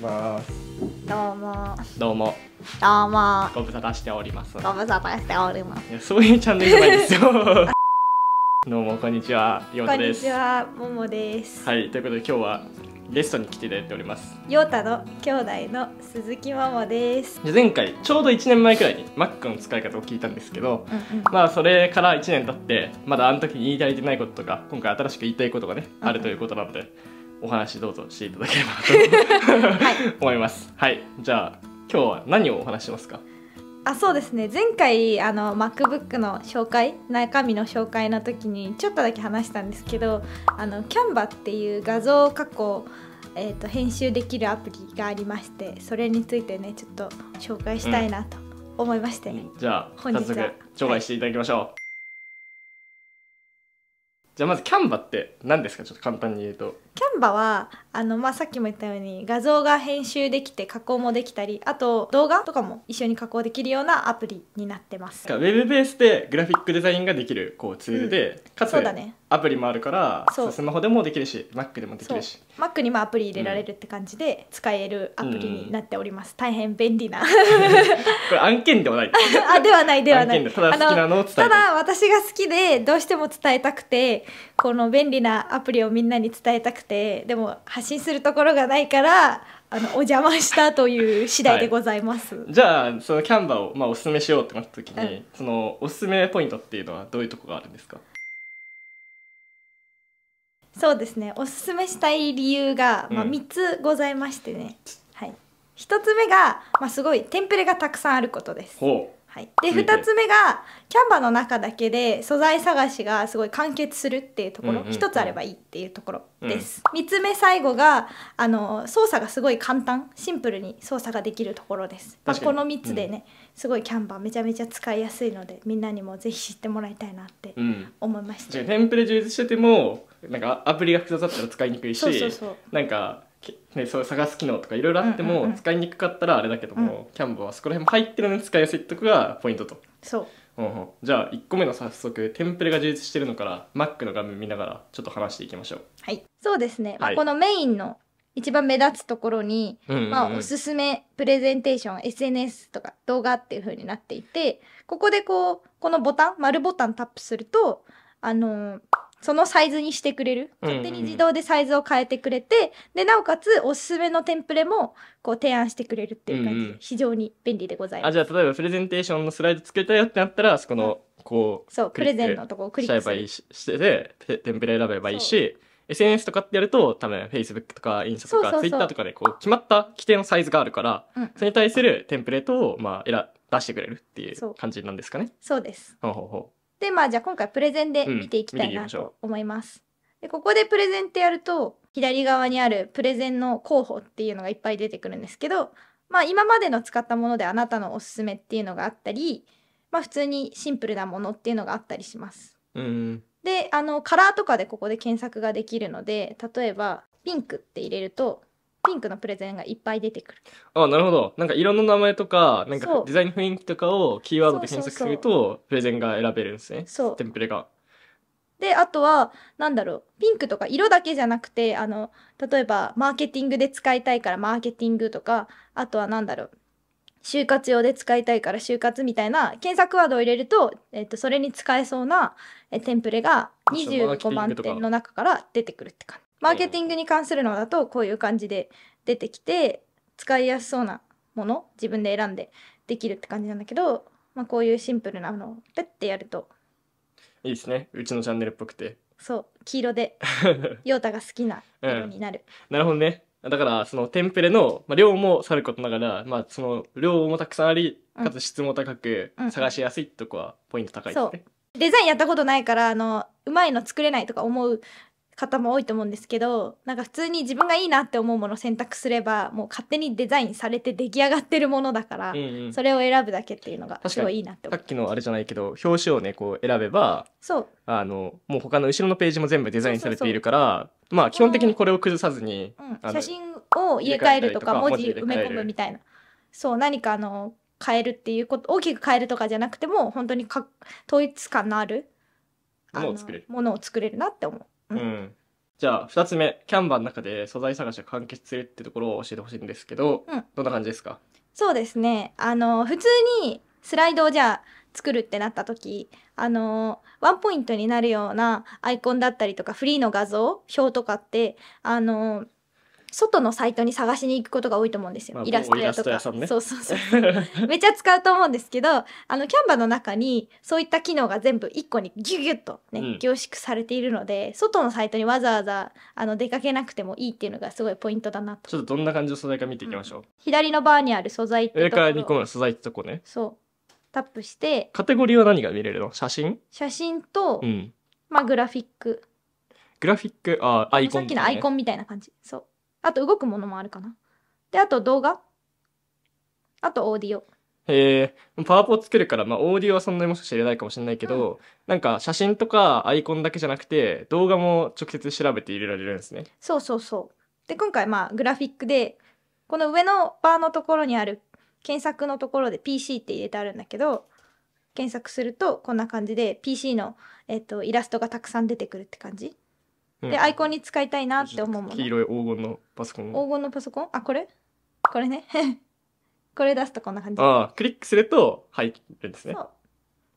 ますどうもどうもどうもご無沙汰しておりますご無沙汰しておりますいやそういうチャンネルじゃないですよ どうもこんにちはようたですこんにちはももですはいということで今日はゲストに来ていただいております陽太の兄弟の鈴木ママです前回ちょうど1年前くらいにマックの使い方を聞いたんですけど、うんうん、まあそれから1年経ってまだあの時に言い足りてないこととか今回新しく言いたいことがね、あるということなので、お話どうぞしていただければとはい、思います。はい、じゃあ今日は何をお話しますか。あそうですね前回あの MacBook の紹介中身の紹介の時にちょっとだけ話したんですけどあの Canva っていう画像加工、えーと、編集できるアプリがありましてそれについてねちょっと紹介したいなと思いまして、ねうん、じゃあ本日は紹介していただきましょう。はいじゃあまずキャンバって何ですかちょっと簡単に言うと。キャンバはあの、まあ、さっきも言ったように画像が編集できて加工もできたりあと動画とかも一緒に加工できるようなアプリになってます。ウェブベースでグラフィックデザインができるこうツールで、うん、かつ、ね、アプリもあるからスマホでもできるし Mac でもできるし Mac にもアプリ入れられるって感じで使えるアプリになっております、大変便利な これ案件ではない あではないではないただ好きなのを伝えただ私が好きでどうしても伝えたくてこの便利なアプリをみんなに伝えたくてでも発信するところがないからあのお邪魔したという次第でございます、はい、じゃあそのキャンバーを、まあ、おすすめしようってなった時に、うん、そのおすすめポイントっていうのはどういうとこがあるんですかそうですねおすすめしたい理由が、まあ、3つございましてね、はい、1つ目が、まあ、すごいテンプレがたくさんあることです、ほはい、で2つ目がキャンバーの中だけで素材探しがすごい完結するっていうとこうんろ、うんうん1つあればいいっていうところです、3つ目最後があの操作がすごい簡単シンプルに操作ができるところです、まあ、この3つでね、すごいキャンバーめちゃめちゃ使いやすいのでみんなにもぜひ知ってもらいたいなって思いましたテンプレ充実しててもなんかアプリが複雑だったら使いにくいしなんか、ね、そう探す機能とかいろいろあっても使いにくかったらあれだけども、キャンバーはそこら辺も入ってるのに使いやすいとこがポイントと。そううんじゃあ1個目の早速テンプレが充実してるのから Mac の画面見ながらちょっと話していきましょうはいそうですね、まあ、はい、このメインの一番目立つところに、まあ、おすすめプレゼンテーション SNS とか動画っていううになっていてここでこうこのボタン丸ボタンタップするとあのーそのサイズにしてくれる勝手に自動でサイズを変えてくれて、うんうん、でなおかつおすすめのテンプレもこう提案してくれるっていう感じ、で、非常に便利でございますあじゃあ例えばプレゼンテーションのスライド作りたいよってなったらそこの、こうそうプレゼンのとこをクリックしちゃえばいいししててテンプレ選べばいいし SNS とかってやると多分 Facebook とかインスタとか Twitter とかでこう決まった規定のサイズがあるから、うん、それに対するテンプレートをまあ出してくれるっていう感じなんですかね。そうですほうほうほうでまあじゃあ今回プレゼンで見ていきたいなと思います。うん、でここでプレゼンってやると左側にあるプレゼンの候補っていうのがいっぱい出てくるんですけど、まあ、今までの使ったものであなたのおすすめっていうのがあったり、まあ、普通にシンプルなものっていうのがあったりします。うん、であのカラーとかでここで検索ができるので例えばピンクって入れるとピンクのプレゼンがいっぱい出てくるあなるほどなんか色の名前とかなんかデザイン雰囲気とかをキーワードで検索するとプレゼンが選べるんですねそうテンプレがであとはなんだろうピンクとか色だけじゃなくてあの例えばマーケティングで使いたいからマーケティングとかあとはなんだろう就活用で使いたいから就活みたいな検索ワードを入れると、えっと、それに使えそうなテンプレが25万点の中から出てくるって感マーケティングに関するのだとこういう感じで出てきて使いやすそうなもの自分で選んでできるって感じなんだけど、まあ、こういうシンプルなのをペッてやるといいですねうちのチャンネルっぽくてそう黄色で 陽太が好きな色になる、うん、なるほどねだからそのテンプレの、ま量もさることながら、まあ、その量もたくさんありかつ質も高く、探しやすいとこはポイント高いですね、デザインやったことないからあのうまいの作れないとか思う方も多いと思うんですけどなんか普通に自分がいいなって思うものを選択すればもう勝手にデザインされて出来上がってるものだから、うんうん、それを選ぶだけっていうのがすごいいいなって思さっきのあれじゃないけど表紙をねこう選べばそうあのもう他の後ろのページも全部デザインされているからまあ基本的にこれを崩さずに、うん、写真を入れ替えるとか文字埋め込むみたいなそう何かあの変えるっていうこと大きく変えるとかじゃなくても本当にか統一感のあるものを作れるなって思う。うん。じゃあ、2つ目、キャンバーの中で素材探しが完結するってところを教えてほしいんですけど、うん、どんな感じですかそうですね。あの、普通にスライドをじゃあ作るってなった時、あの、ワンポイントになるようなアイコンだったりとか、フリーの画像、表とかって、あの、外のサイトに探しに行くことが多いと思うんですよ。まあ、イラスト屋とか。ね、そうそうそう。めっちゃ使うと思うんですけど、あの、キャンバの中に、そういった機能が全部一個にギュギュッとね、うん、凝縮されているので、外のサイトにわざわざ、あの、出かけなくてもいいっていうのがすごいポイントだなと。ちょっとどんな感じの素材か見ていきましょう。うん、左のバーにある素材って上から2個の素材ってとこね。そう。タップして。カテゴリーは何が見れるの写真写真と、うん、まあ、グラフィック。グラフィック、あ、アイコン、ね、さっきのアイコンみたいな感じ。そう。あと動くものもあるかな。で、あと動画。あとオーディオ。へえ、パワポ作るから、まあ、オーディオはそんなにもしかして入れないかもしれないけど、うん、なんか写真とかアイコンだけじゃなくて、動画も直接調べて入れられるんですね。そうそうそう。で、今回、まあ、グラフィックで、この上のバーのところにある検索のところで PC って入れてあるんだけど、検索するとこんな感じで PC の、えっと、イラストがたくさん出てくるって感じ。で、アイコンに使いたいなって思うもの。黄色い黄金のパソコン。黄金のパソコンあ、これこれね。これ出すとこんな感じ。ああ、クリックすると入るんですね。そう。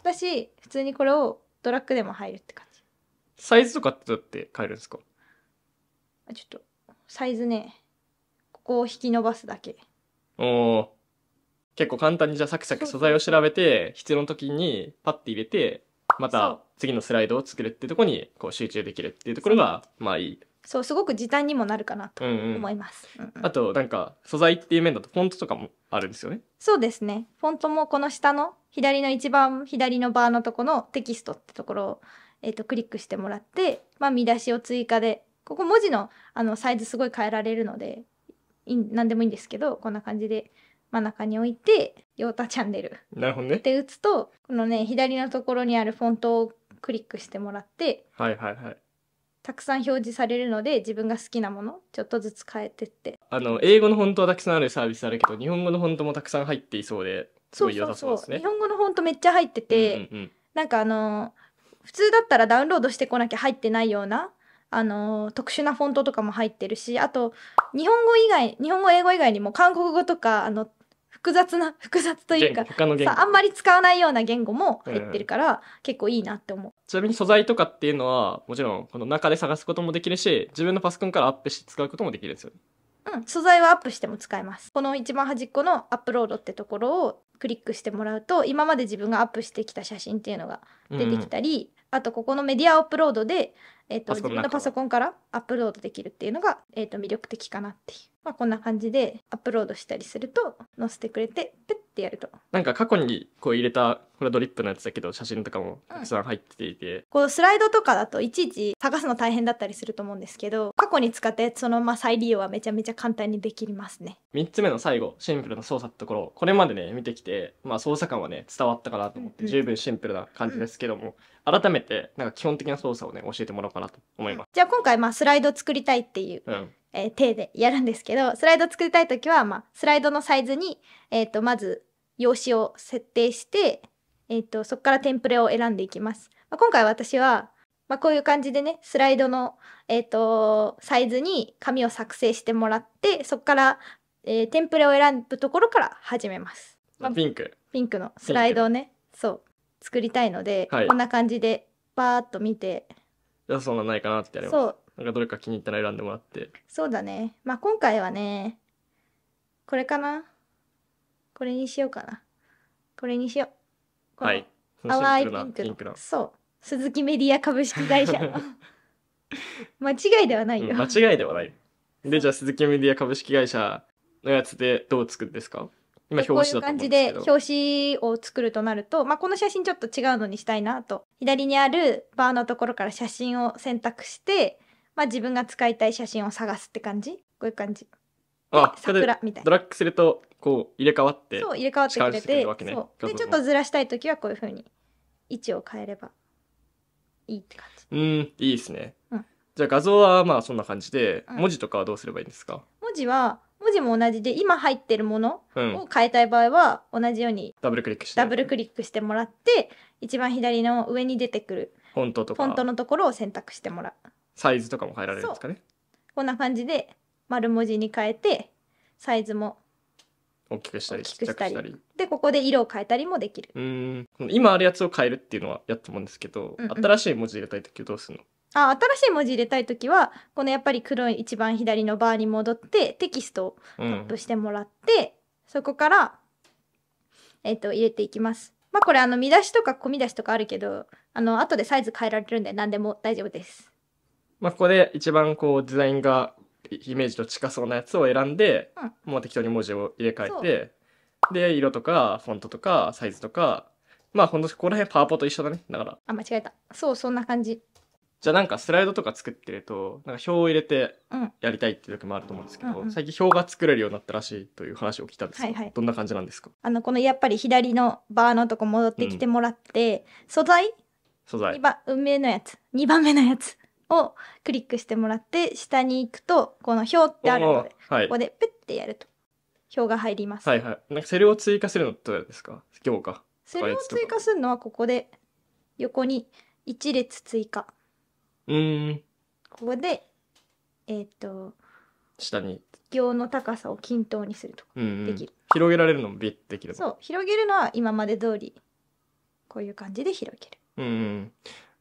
だ普通にこれをドラッグでも入るって感じ。サイズとかってどうやって変えるんですかあ、ちょっと、サイズね、ここを引き伸ばすだけ。おお。結構簡単にじゃあサクサク素材を調べて、必要の時にパッて入れて、また次のスライドを作るっていうところにこう集中できるっていうところがまあいいそうすごく時短にもなるかなと思います、あとなんか素材っていう面だとフォントとかもあるんですよねそうですねフォントもこの下の左の一番左のバーのとこのテキストってところを、えー、とクリックしてもらって、まあ、見出しを追加でここ文字のあのサイズすごい変えられるのでい何でもいいんですけどこんな感じで真ん中に置いて「ヨータチャンネル」なるほどねで打つとこのね左のところにあるフォントをクリックしてもらってはいはいはいたくさん表示されるので自分が好きなものちょっとずつ変えてってあの英語のフォントはたくさんあるサービスあるけど日本語のフォントもたくさん入っていそうですごい良さそうですね日本語のフォントめっちゃ入ってて、うんうんうん、なんかあの普通だったらダウンロードしてこなきゃ入ってないようなあの特殊なフォントとかも入ってるしあと日本語以外日本語英語以外にも韓国語とかあの複雑な複雑というか他の言語あんまり使わないような言語も入ってるから、うん、結構いいなって思うちなみに素材とかっていうのはもちろんこの中で探すこともできるし自分のパソコンからアップして使うこともできるんですようん素材はアップしても使えますこの一番端っこのアップロードってところをクリックしてもらうと今まで自分がアップしてきた写真っていうのが出てきたり、あとここのメディアアップロードで、えっと、自分のパソコンからアップロードできるっていうのが、えっと、魅力的かなっていう、まあ、こんな感じでアップロードしたりすると載せてくれてペッってやるとなんか過去にこう入れたこれドリップのやつだけど写真とかもたくさん入っていて、うん、こうスライドとかだといちいち探すの大変だったりすると思うんですけど過去に使ったやつそのまま再利用はめちゃめちゃ簡単にできますね3つ目の最後シンプルな操作ってところこれまでね見てきて、まあ、操作感はね伝わったかなと思って、十分シンプルな感じですけども、うん、改めてなんか基本的な操作をね教えてもらおうかなと思いますじゃあ今回まあスライド作りたいっていう、うんえー、手でやるんですけどスライド作りたい時は、まあ、スライドのサイズに、えーとまず用紙を設定して、えっ、ー、と、そこからテンプレを選んでいきます。まあ、今回私は、まあ、こういう感じでね、スライドの、えっ、ー、と、サイズに紙を作成してもらって、そこから、えー、テンプレを選ぶところから始めます。まあ、ピンク。ピンクのスライドをね、そう、作りたいので、はい、こんな感じで、バーっと見て。いや、そんなないかなってやります。そう。なんかどれか気に入ったら選んでもらって。そうだね。まあ、今回はね、これかな。これにしようかな。これにしよう。はい。淡いピンクの。の。そう。鈴木メディア株式会社 間違いではないよ。うん間違いではない。で、じゃあ、鈴木メディア株式会社のやつでどう作るんですか今、こう表いう紙だと思う感んじですけど。表紙を作るとなると、まあ、この写真ちょっと違うのにしたいなと左にあるバーのところから写真を選択して、まあ、自分が使いたい写真を探すって感じこういう感じあ、桜みたいなドラッグするとこう入れ替わってそう入れ替わってくれて、ね、でちょっとずらしたい時はこういうふうに位置を変えればいいって感じうんいいですね、うん、じゃあ画像はまあそんな感じで、うん、文字とかはどうすればいいんですか文字は文字も同じで今入ってるものを変えたい場合は同じように、ダブルクリックしてダブルクリックしてもらって一番左の上に出てくるフォントとかフォントのところを選択してもらうサイズとかも変えられるんですかねこんな感じで丸文字に変えてサイズも大きくしたりちっちゃくしたりでここで色を変えたりもできるうん今あるやつを変えるっていうのはやったもんですけど、うんうん、新しい文字入れたい時どうするのあ新しい文字入れたい時はこのやっぱり黒い一番左のバーに戻ってテキストをタップしてもらって、うん、そこから、えーと、と入れていきます。まあこれあの見出しとか込み出しとかあるけどあの後でサイズ変えられるんで何でも大丈夫です。まあここで一番こうデザインがイメージと近そうなやつを選んで、もう適当に文字を入れ替えてで色とかフォントとかサイズとかまあほんとここら辺パワポと一緒だねだからあ間違えたそうそんな感じじゃあなんかスライドとか作ってるとなんか表を入れてやりたいっていう時もあると思うんですけど、うんうん、最近表が作れるようになったらしいという話を聞いたんですけど、はいはい、どんな感じなんですかあのこのやっぱり左のバーのとこ戻ってきてもらって、うん、素材素材2番目のやつ2番目のやつをクリックしてもらって下に行くとこの表ってあるので、はい、ここでプッてやると表が入ります。はいはい。なんかセルを追加するのってどうですか行か。セルを追加するのはここで横に1列追加。うん。ここでえっ、ー、と下に行の高さを均等にするとかできる。うんうん、広げられるのもビッてできる。そう広げるのは今まで通りこういう感じで広げる。うん、うん、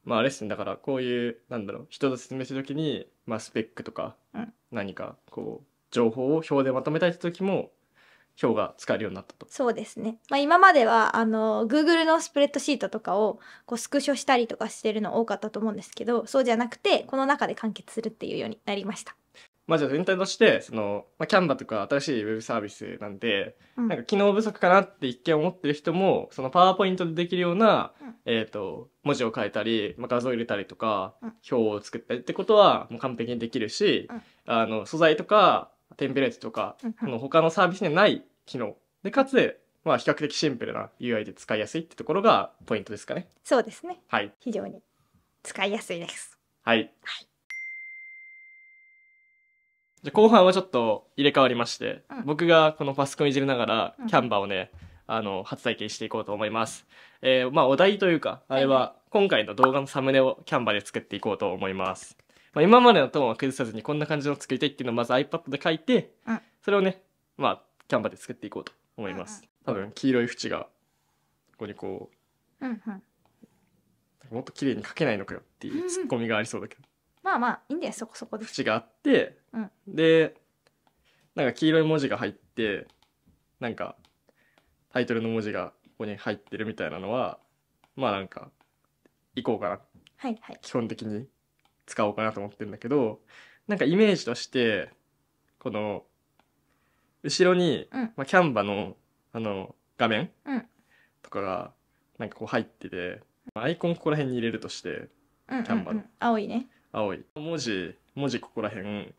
まあレッスンだからこういうなんだろう人と説明するときに、まあ、スペックとか何かこう情報を表でまとめたいって時も表が使えるようになったと。そうですね。まあ今までは、あの、Google のスプレッドシートとかを、こう、スクショしたりとかしてるの多かったと思うんですけど、そうじゃなくて、この中で完結するっていうようになりました。まあ、じゃあ全体としてその、まあ、キャンバとか新しいウェブサービスなんで、うん、なんか機能不足かなって一見思ってる人もそのパワーポイントでできるような、うん、えーと、文字を変えたり、まあ、画像を入れたりとか、うん、表を作ったりってことはもう完璧にできるし、あの素材とかテンプレートとか、うん、の他のサービスにはない機能でかつまあ比較的シンプルな UI で使いやすいってところがポイントですかね。そうですね。はい。非常に使いやすいです。はい。はいじゃ後半はちょっと入れ替わりまして、うん、僕がこのパソコンいじりながら、キャンバーをね、うん、あの、初体験していこうと思います。えー、まあ、お題というか、あれは、今回の動画のサムネをキャンバーで作っていこうと思います。まあ、今までのトーンは崩さずに、こんな感じの作りたいっていうのをまず iPad で書いて、うん、それをね、まあ、キャンバーで作っていこうと思います。うんうん、多分、黄色い縁が、ここにこう、うんうん、もっと綺麗に書けないのかよっていうツッコミがありそうだけど。まあまあいいんだよそこそこで縁があって、うんでなんか黄色い文字が入ってなんかタイトルの文字がここに入ってるみたいなのはまあなんか行こうかなはいはい基本的に使おうかなと思ってるんだけどなんかイメージとしてこの後ろに、うんまあ、キャンバのあの画面うんとかがなんかこう入っててアイコンここら辺に入れるとしてうんうん、キャンバの青いね青い文字文字ここら辺、うん、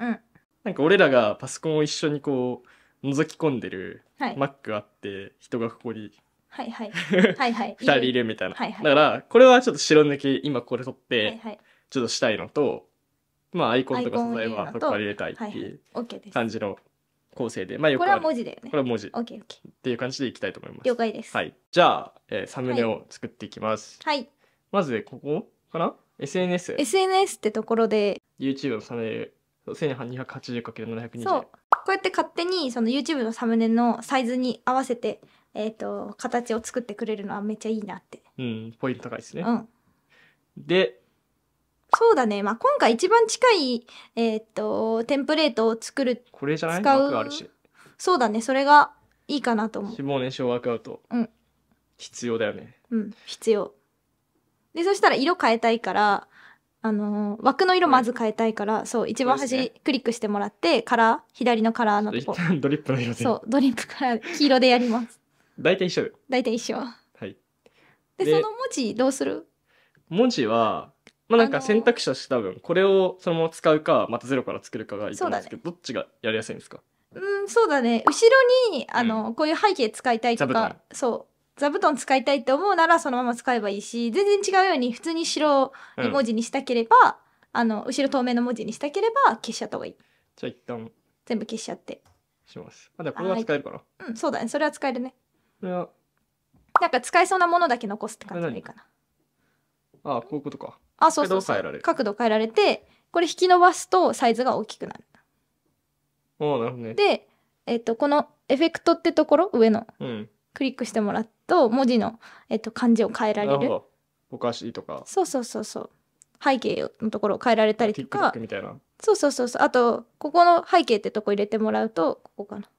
なんか俺らがパソコンを一緒にこう覗き込んでるはい Mac あって、人がここにはいはい。はい はい。2人いるみたいな、はいはいだからこれはちょっと白抜き今これ撮ってはい。ちょっとしたいのと、まあアイコンとか素材はのとそこから入れたいっていはいいう。o です。感じの構成で、まあよくあるこ文字だよね。れは文字オッケーっていう感じでいきたいと思います了。解です。はい。じゃあ、えーサムネを作っていきます。はい。まずここかな SNS?SNS ってところで YouTube のサムネイル 1280×720 そうこうやって勝手にその YouTube のサムネのサイズに合わせて、えーと、形を作ってくれるのはめっちゃいいなってうんポイント高いですね、うん、でそうだねまあ今回一番近いえっ、ー、とテンプレートを作るこれじゃない使うあるしそうだねそれがいいかなと思う脂肪燃焼ワークアウト、うん、必要だよねうん必要で、そしたら色変えたいから、あのー、枠の色まず変えたいから、そう、一番端クリックしてもらって、カラー、左のカラーのとこ。ドリップの色で。そう、ドリップから黄色でやります。大体一緒よ。大体一緒。はい。で、その文字どうする文字は、まあなんか選択肢として多分、これをそのまま使うか、またゼロから作るかがいいと思うんですけど、ね、どっちがやりやすいんですかうん、そうだね。後ろに、あの、うん、こういう背景使いたいとか、そう、座布団使いたいって思うならそのまま使えばいいし、全然違うように普通に白い文字にしたければ、うん、あの、後ろ透明の文字にしたければ消しちゃった方がいい。じゃあ一旦。全部消しちゃって。します。あ、でこれは使えるから。うん、そうだね。それは使えるね。これは。なんか使えそうなものだけ残すって感じがいいかな。ああ、こういうことか。あ、そうそうそう角度変えられて、これ引き伸ばすとサイズが大きくなる。あなるほどね。で、えっ、ー、と、このエフェクトってところ、上の。うん。クリックしてもらってと文字の、えっと、漢字を変えられるおかしとかそうそうそうそう背景のところを変えられたりとかそうそうそうそうあとここの背景ってとこ入れてもらうとここかな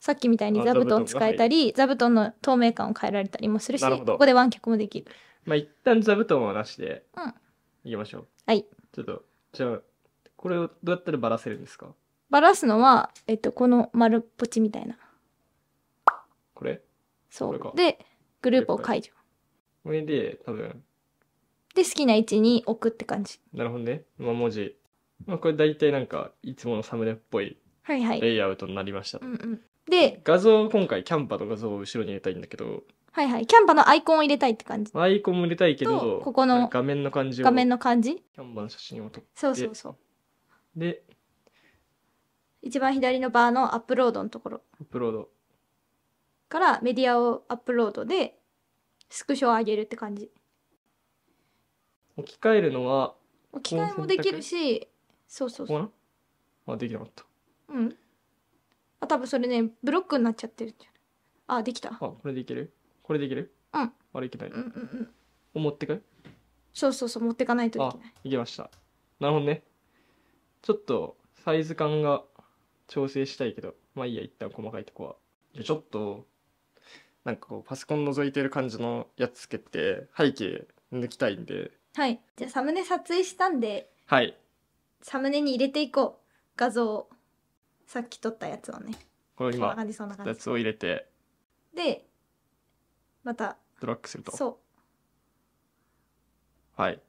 さっきみたいに座布団使えたり座布団の透明感を変えられたりもするしここで湾曲もできるまあ一旦座布団はなしでいきましょう、はいちょっとじゃあこれをどうやったらばらせるんですかばらすのは、えっと、この丸ポチみたいなこれそうかでグループを解除これで多分で好きな位置に置くって感じなるほどね、まあ、文字、まあ、これ大体なんかいつものサムネっぽいはいはいレイアウトになりました、うんうんで画像今回キャンパの画像を後ろに入れたいんだけどはいはいキャンパのアイコンを入れたいって感じアイコンも入れたいけどここの画面の感じを画面の感じキャンバの写真を撮っそうそうそうで一番左のバーのアップロードのところアップロードからメディアをアップロードでスクショを上げるって感じ置き換えるのは置き換えもできるしそうそうそうあできなかったうんあ多分それねブロックになっちゃってるあできたあこれでいけるこれでいけるうんあれいけない、うんうんうん、持ってくそうそうそう持ってかないといけないいけましたなるほどねちょっとサイズ感が調整したいけどまあいいや一旦細かいとこはじゃちょっとなんかこうパソコン覗いてる感じのやつつけて背景抜きたいんではいじゃあサムネ撮影したんではいサムネに入れていこう画像をさっき撮ったやつをねこの今そんな感じやつを入れてでまたドラッグするとそうはい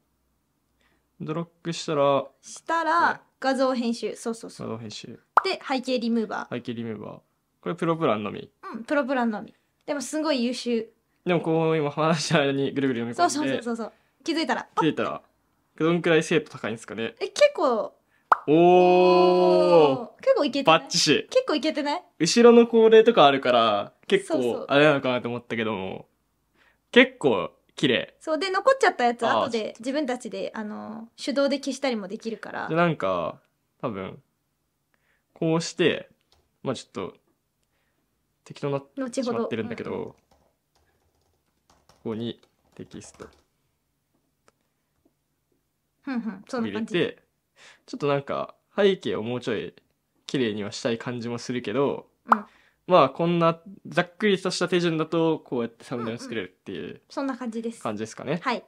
ドラッグしたらしたら画像編集そうそうそう画像編集で背景リムーバー背景リムーバーこれプロプランのみうんプロプランのみでもすごい優秀でもこう今話した間にぐるぐる読み込んでそうそうそうそう気づいたら気づいたらどんくらい精度高いんですかねえ結構おお結構いけてないバッチシ結構いけてない後ろの高齢とかあるから結構あれなのかなと思ったけども結構綺麗そうで残っちゃったやつ後で自分たちであの手動で消したりもできるからなんか多分こうしてまあちょっと適当になってしまってるんだけど、うん、ここにテキストを入れてちょっとなんか背景をもうちょい綺麗にはしたい感じもするけど、うん、まあこんなざっくりとした手順だとこうやってサムネを作れるっていう、そんな感じです感じですかねはい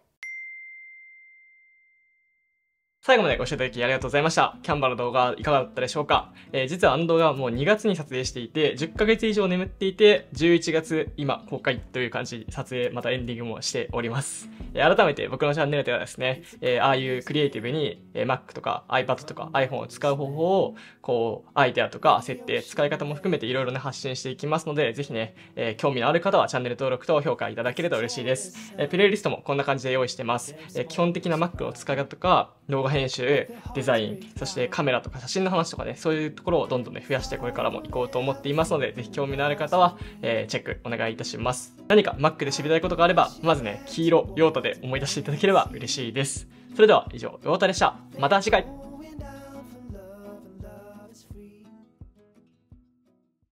最後までご視聴いただきありがとうございました。キャンバの動画いかがだったでしょうか、えー、実はあの動画はもう2月に撮影していて、10ヶ月以上眠っていて、11月今公開という感じ、撮影、またエンディングもしております。え改めて僕のチャンネルではですね、えー、ああいうクリエイティブに、え Mac とか iPad とか iPhone を使う方法を、こう、アイデアとか設定、使い方も含めていろいろ発信していきますので、ぜひね、え興味のある方はチャンネル登録と評価いただけると嬉しいです。えプレイリストもこんな感じで用意してます。え基本的な Mac の使い方とか、動画編集デザインそしてカメラとか写真の話とかねそういうところをどんどんね増やしてこれからも行こうと思っていますので是非興味のある方は、えー、チェックお願いいたします何か Mac で知りたいことがあればまずね黄色用途で思い出していただければ嬉しいですそれでは以上用途でしたまた次回